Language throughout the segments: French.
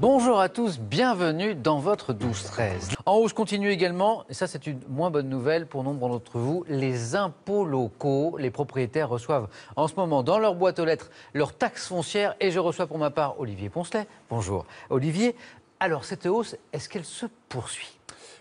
Bonjour à tous, bienvenue dans votre 12-13. En hausse continue également, et ça c'est une moins bonne nouvelle pour nombre d'entre vous, les impôts locaux. Les propriétaires reçoivent en ce moment dans leur boîte aux lettres leurs taxes foncière et je reçois pour ma part Olivier Poncelet. Bonjour Olivier, alors cette hausse, est-ce qu'elle se poursuit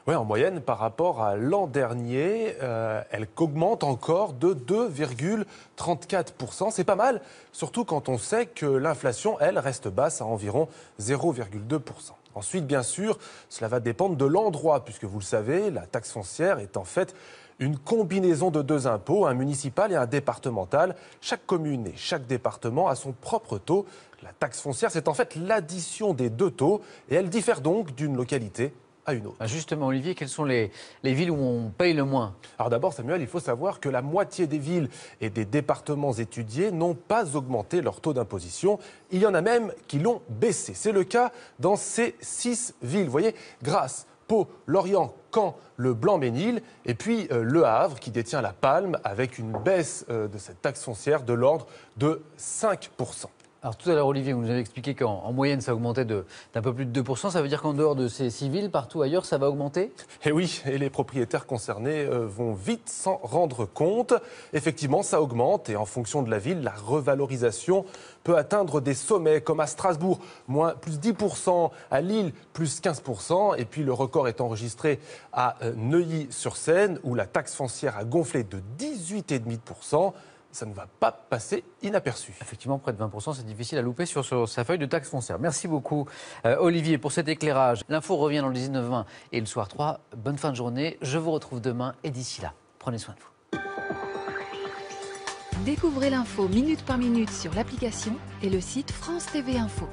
oui, en moyenne, par rapport à l'an dernier, euh, elle augmente encore de 2,34%. C'est pas mal, surtout quand on sait que l'inflation, elle, reste basse à environ 0,2%. Ensuite, bien sûr, cela va dépendre de l'endroit, puisque vous le savez, la taxe foncière est en fait une combinaison de deux impôts, un municipal et un départemental. Chaque commune et chaque département a son propre taux. La taxe foncière, c'est en fait l'addition des deux taux, et elle diffère donc d'une localité bah, justement, Olivier, quelles sont les, villes où on paye le moins Alors d'abord, Samuel, il faut savoir que la moitié des villes et des départements étudiés n'ont pas augmenté leur taux d'imposition. Il y en a même qui l'ont baissé. C'est le cas dans ces six villes. Vous voyez, grâce Pau, Lorient, Caen, le blanc mesnil et puis euh, Le Havre qui détient la palme avec une baisse euh, de cette taxe foncière de l'ordre de 5%. Alors tout à l'heure, Olivier, vous nous avez expliqué qu'en moyenne, ça augmentait d'un peu plus de 2%. Ça veut dire qu'en dehors de ces villes, partout ailleurs, ça va augmenter Eh oui, et les propriétaires concernés euh, vont vite s'en rendre compte. Effectivement, ça augmente et en fonction de la ville, la revalorisation peut atteindre des sommets comme à Strasbourg, moins, plus 10%, à Lille, plus 15%. Et puis le record est enregistré à euh, Neuilly-sur-Seine où la taxe foncière a gonflé de 18,5% ça ne va pas passer inaperçu. Effectivement, près de 20%, c'est difficile à louper sur, sa feuille de taxe foncière. Merci beaucoup, euh, Olivier, pour cet éclairage. L'info revient dans le 19-20 et le soir 3. Bonne fin de journée. Je vous retrouve demain et d'ici là, prenez soin de vous. Découvrez l'info minute par minute sur l'application et le site France TV Info.